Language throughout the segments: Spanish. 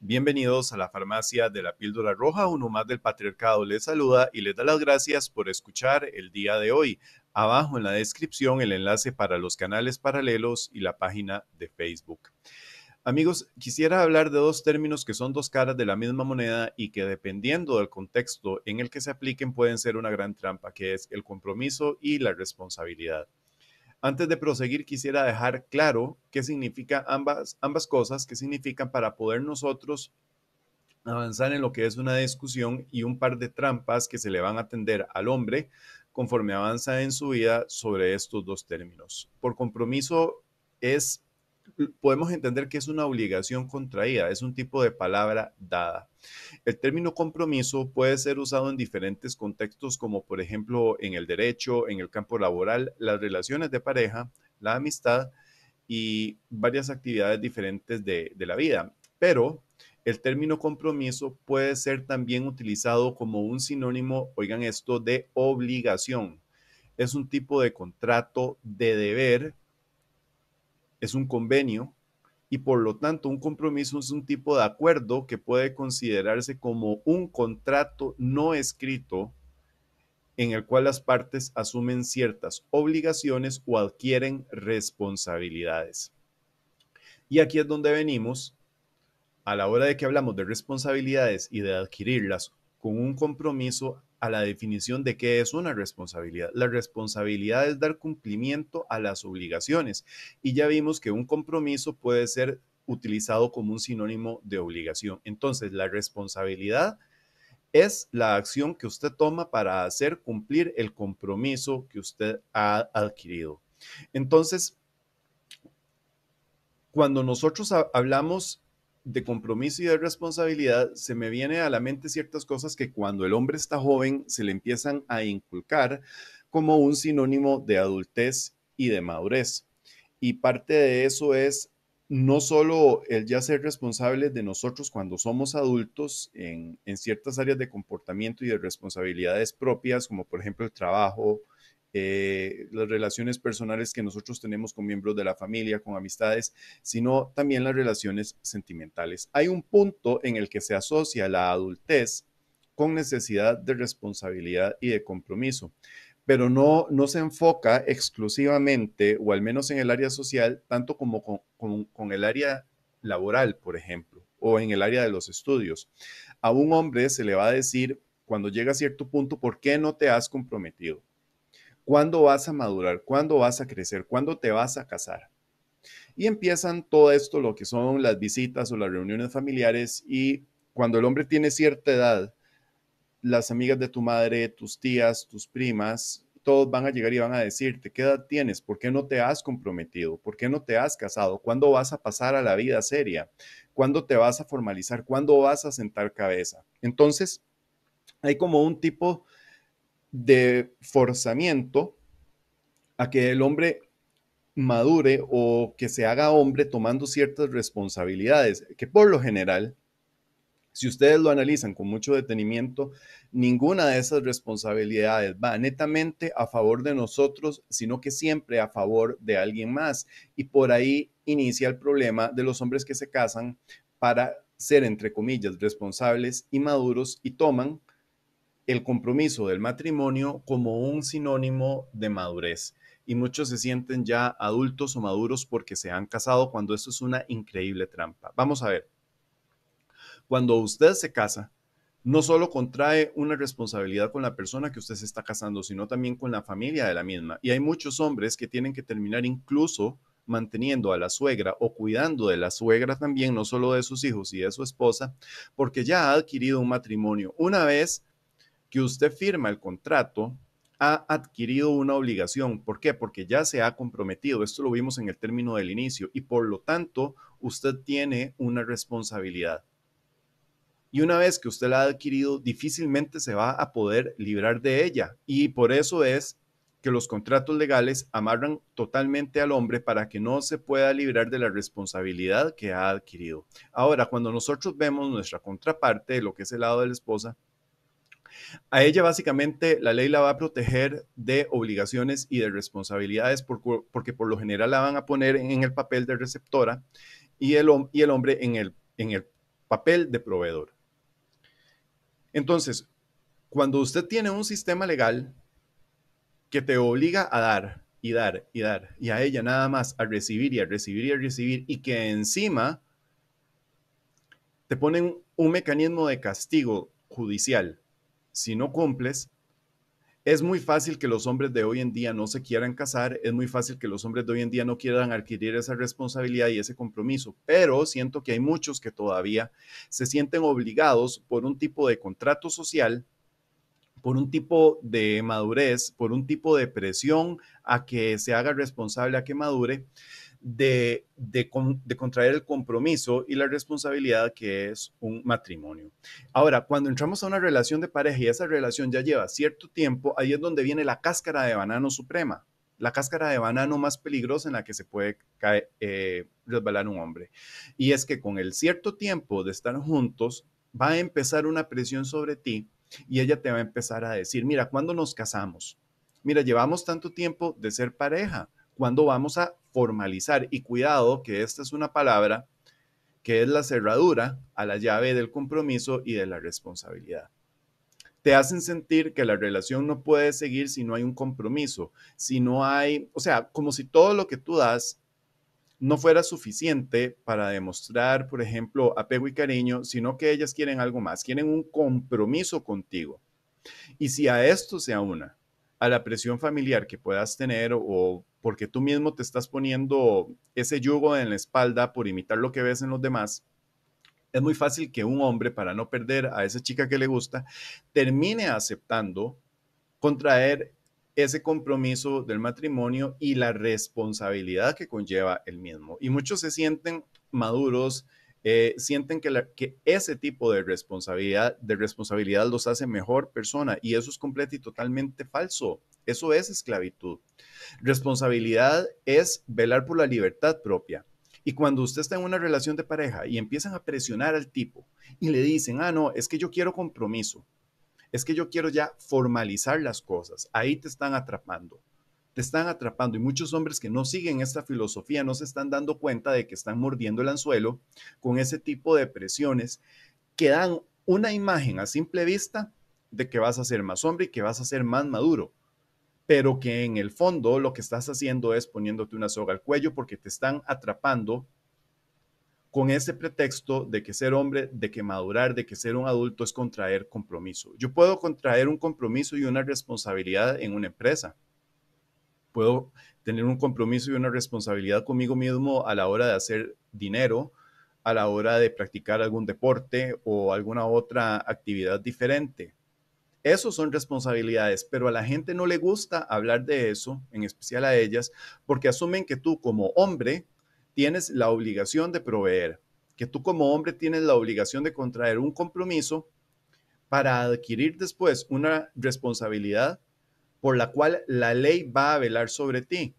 Bienvenidos a la farmacia de la píldora roja, uno más del patriarcado les saluda y les da las gracias por escuchar el día de hoy. Abajo en la descripción el enlace para los canales paralelos y la página de Facebook. Amigos, quisiera hablar de dos términos que son dos caras de la misma moneda y que dependiendo del contexto en el que se apliquen pueden ser una gran trampa, que es el compromiso y la responsabilidad. Antes de proseguir, quisiera dejar claro qué significa ambas, ambas cosas, qué significan para poder nosotros avanzar en lo que es una discusión y un par de trampas que se le van a atender al hombre conforme avanza en su vida sobre estos dos términos. Por compromiso es podemos entender que es una obligación contraída, es un tipo de palabra dada. El término compromiso puede ser usado en diferentes contextos, como por ejemplo en el derecho, en el campo laboral, las relaciones de pareja, la amistad y varias actividades diferentes de, la vida. Pero el término compromiso puede ser también utilizado como un sinónimo, oigan esto, de obligación. Es un tipo de contrato de deber es un convenio y por lo tanto un compromiso es un tipo de acuerdo que puede considerarse como un contrato no escrito en el cual las partes asumen ciertas obligaciones o adquieren responsabilidades. Y aquí es donde venimos a la hora de que hablamos de responsabilidades y de adquirirlas con un compromiso a la definición de qué es una responsabilidad. La responsabilidad es dar cumplimiento a las obligaciones y ya vimos que un compromiso puede ser utilizado como un sinónimo de obligación. Entonces, la responsabilidad es la acción que usted toma para hacer cumplir el compromiso que usted ha adquirido. Entonces, cuando nosotros hablamos de compromiso y de responsabilidad, se me vienen a la mente ciertas cosas que cuando el hombre está joven se le empiezan a inculcar como un sinónimo de adultez y de madurez. Y parte de eso es no solo el ya ser responsable de nosotros cuando somos adultos en, en, ciertas áreas de comportamiento y de responsabilidades propias, como por ejemplo el trabajo, eh, las relaciones personales que nosotros tenemos con miembros de la familia, con amistades, sino también las relaciones sentimentales. Hay un punto en el que se asocia la adultez con necesidad de responsabilidad y de compromiso, pero no, no se enfoca exclusivamente, o al menos en el área social, tanto como con, con el área laboral, por ejemplo, o en el área de los estudios. A un hombre se le va a decir cuando llega a cierto punto, ¿por qué no te has comprometido? ¿Cuándo vas a madurar? ¿Cuándo vas a crecer? ¿Cuándo te vas a casar? Y empiezan todo esto, lo que son las visitas o las reuniones familiares y cuando el hombre tiene cierta edad, las amigas de tu madre, tus tías, tus primas, todos van a llegar y van a decirte, ¿qué edad tienes? ¿Por qué no te has comprometido? ¿Por qué no te has casado? ¿Cuándo vas a pasar a la vida seria? ¿Cuándo te vas a formalizar? ¿Cuándo vas a sentar cabeza? Entonces, hay como un tipo de forzamiento a que el hombre madure o que se haga hombre tomando ciertas responsabilidades, que por lo general, si ustedes lo analizan con mucho detenimiento, ninguna de esas responsabilidades va netamente a favor de nosotros, sino que siempre a favor de alguien más. Y por ahí inicia el problema de los hombres que se casan para ser, entre comillas, responsables y maduros y toman el compromiso del matrimonio como un sinónimo de madurez. Y muchos se sienten ya adultos o maduros porque se han casado cuando esto es una increíble trampa. Vamos a ver. Cuando usted se casa, no solo contrae una responsabilidad con la persona que usted se está casando, sino también con la familia de la misma. Y hay muchos hombres que tienen que terminar incluso manteniendo a la suegra o cuidando de la suegra también, no solo de sus hijos y de su esposa, porque ya ha adquirido un matrimonio. Una vez que usted firma el contrato, ha adquirido una obligación. ¿Por qué? Porque ya se ha comprometido. Esto lo vimos en el término del inicio y por lo tanto usted tiene una responsabilidad. Y una vez que usted la ha adquirido, difícilmente se va a poder librar de ella. Y por eso es que los contratos legales amarran totalmente al hombre para que no se pueda librar de la responsabilidad que ha adquirido. Ahora, cuando nosotros vemos nuestra contraparte, lo que es el lado de la esposa, a ella básicamente la ley la va a proteger de obligaciones y de responsabilidades porque por lo general la van a poner en el papel de receptora y el, hombre en el, en el papel de proveedor. Entonces, cuando usted tiene un sistema legal que te obliga a dar y dar y dar y a ella nada más a recibir y a recibir y a recibir y que encima te ponen un mecanismo de castigo judicial si no cumples, es muy fácil que los hombres de hoy en día no se quieran casar, es muy fácil que los hombres de hoy en día no quieran adquirir esa responsabilidad y ese compromiso, pero siento que hay muchos que todavía se sienten obligados por un tipo de contrato social, por un tipo de madurez, por un tipo de presión a que se haga responsable, a que madure de, contraer el compromiso y la responsabilidad que es un matrimonio. Ahora, cuando entramos a una relación de pareja y esa relación ya lleva cierto tiempo, ahí es donde viene la cáscara de banano suprema, la cáscara de banano más peligrosa en la que se puede eh, resbalar un hombre. Y es que con el cierto tiempo de estar juntos, va a empezar una presión sobre ti y ella te va a empezar a decir, mira, ¿cuándo nos casamos? Mira, llevamos tanto tiempo de ser pareja, ¿cuándo vamos a formalizar. Y cuidado, que esta es una palabra que es la cerradura a la llave del compromiso y de la responsabilidad. Te hacen sentir que la relación no puede seguir si no hay un compromiso, si no hay, o sea, como si todo lo que tú das no fuera suficiente para demostrar, por ejemplo, apego y cariño, sino que ellas quieren algo más, quieren un compromiso contigo. Y si a esto se aúna a la presión familiar que puedas tener o porque tú mismo te estás poniendo ese yugo en la espalda por imitar lo que ves en los demás, es muy fácil que un hombre, para no perder a esa chica que le gusta, termine aceptando contraer ese compromiso del matrimonio y la responsabilidad que conlleva el mismo. Y muchos se sienten maduros, eh, sienten que, ese tipo de responsabilidad, de responsabilidad los hace mejor persona y eso es completo y totalmente falso. Eso es esclavitud. Responsabilidad es velar por la libertad propia. Y cuando usted está en una relación de pareja y empiezan a presionar al tipo y le dicen, ah, no, es que yo quiero compromiso, es que yo quiero ya formalizar las cosas, ahí te están atrapando te están atrapando y muchos hombres que no siguen esta filosofía no se están dando cuenta de que están mordiendo el anzuelo con ese tipo de presiones que dan una imagen a simple vista de que vas a ser más hombre y que vas a ser más maduro, pero que en el fondo lo que estás haciendo es poniéndote una soga al cuello porque te están atrapando con ese pretexto de que ser hombre, de que madurar, de que ser un adulto es contraer compromiso. Yo puedo contraer un compromiso y una responsabilidad en una empresa puedo tener un compromiso y una responsabilidad conmigo mismo a la hora de hacer dinero, a la hora de practicar algún deporte o alguna otra actividad diferente. Esos son responsabilidades, pero a la gente no le gusta hablar de eso, en especial a ellas, porque asumen que tú como hombre tienes la obligación de proveer, que tú como hombre tienes la obligación de contraer un compromiso para adquirir después una responsabilidad por la cual la ley va a velar sobre ti.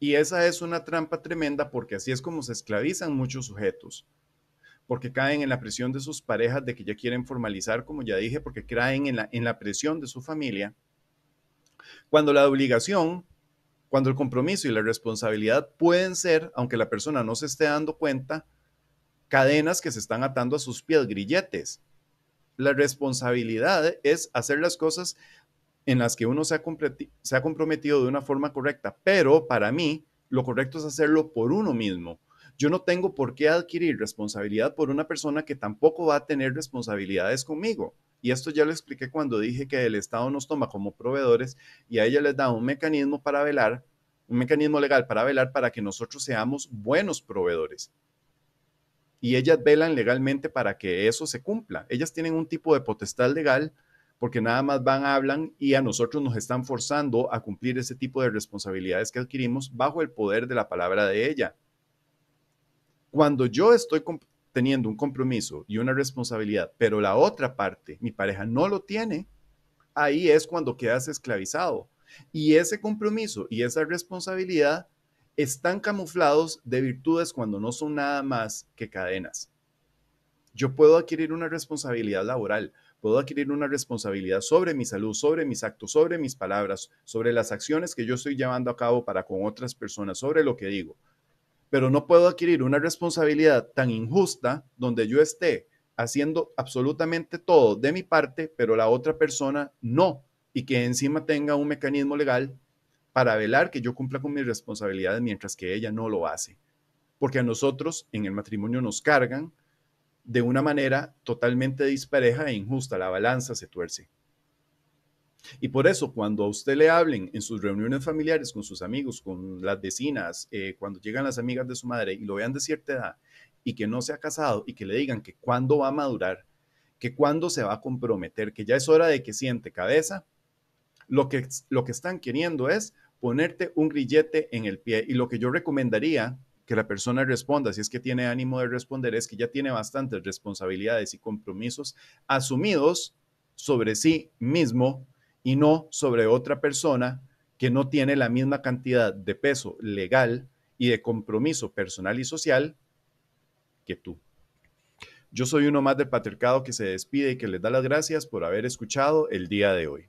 Y esa es una trampa tremenda porque así es como se esclavizan muchos sujetos, porque caen en la presión de sus parejas de que ya quieren formalizar, como ya dije, porque caen en la, en presión de su familia, cuando la obligación, cuando el compromiso y la responsabilidad pueden ser, aunque la persona no se esté dando cuenta, cadenas que se están atando a sus pies, grilletes, la responsabilidad es hacer las cosas en las que uno se ha, comprometido de una forma correcta, pero para mí lo correcto es hacerlo por uno mismo. Yo no tengo por qué adquirir responsabilidad por una persona que tampoco va a tener responsabilidades conmigo. Y esto ya lo expliqué cuando dije que el Estado nos toma como proveedores y a ella les da un mecanismo para velar, un mecanismo legal para velar para que nosotros seamos buenos proveedores y ellas velan legalmente para que eso se cumpla. Ellas tienen un tipo de potestad legal porque nada más van, hablan y a nosotros nos están forzando a cumplir ese tipo de responsabilidades que adquirimos bajo el poder de la palabra de ella. Cuando yo estoy teniendo un compromiso y una responsabilidad, pero la otra parte, mi pareja, no lo tiene, ahí es cuando quedas esclavizado. Y ese compromiso y esa responsabilidad están camuflados de virtudes cuando no son nada más que cadenas. Yo puedo adquirir una responsabilidad laboral, puedo adquirir una responsabilidad sobre mi salud, sobre mis actos, sobre mis palabras, sobre las acciones que yo estoy llevando a cabo para con otras personas, sobre lo que digo. Pero no puedo adquirir una responsabilidad tan injusta donde yo esté haciendo absolutamente todo de mi parte, pero la otra persona no, y que encima tenga un mecanismo legal para velar que yo cumpla con mis responsabilidades mientras que ella no lo hace. Porque a nosotros en el matrimonio nos cargan de una manera totalmente dispareja e injusta, la balanza se tuerce. Y por eso, cuando a usted le hablen en sus reuniones familiares, con sus amigos, con las vecinas, eh, cuando llegan las amigas de su madre y lo vean de cierta edad y que no se ha casado y que le digan que cuándo va a madurar, que cuándo se va a comprometer, que ya es hora de que siente cabeza, lo que, lo que están queriendo es ponerte un grillete en el pie. Y lo que yo recomendaría que la persona responda, si es que tiene ánimo de responder, es que ya tiene bastantes responsabilidades y compromisos asumidos sobre sí mismo y no sobre otra persona que no tiene la misma cantidad de peso legal y de compromiso personal y social que tú. Yo soy uno más del patriarcado que se despide y que les da las gracias por haber escuchado el día de hoy.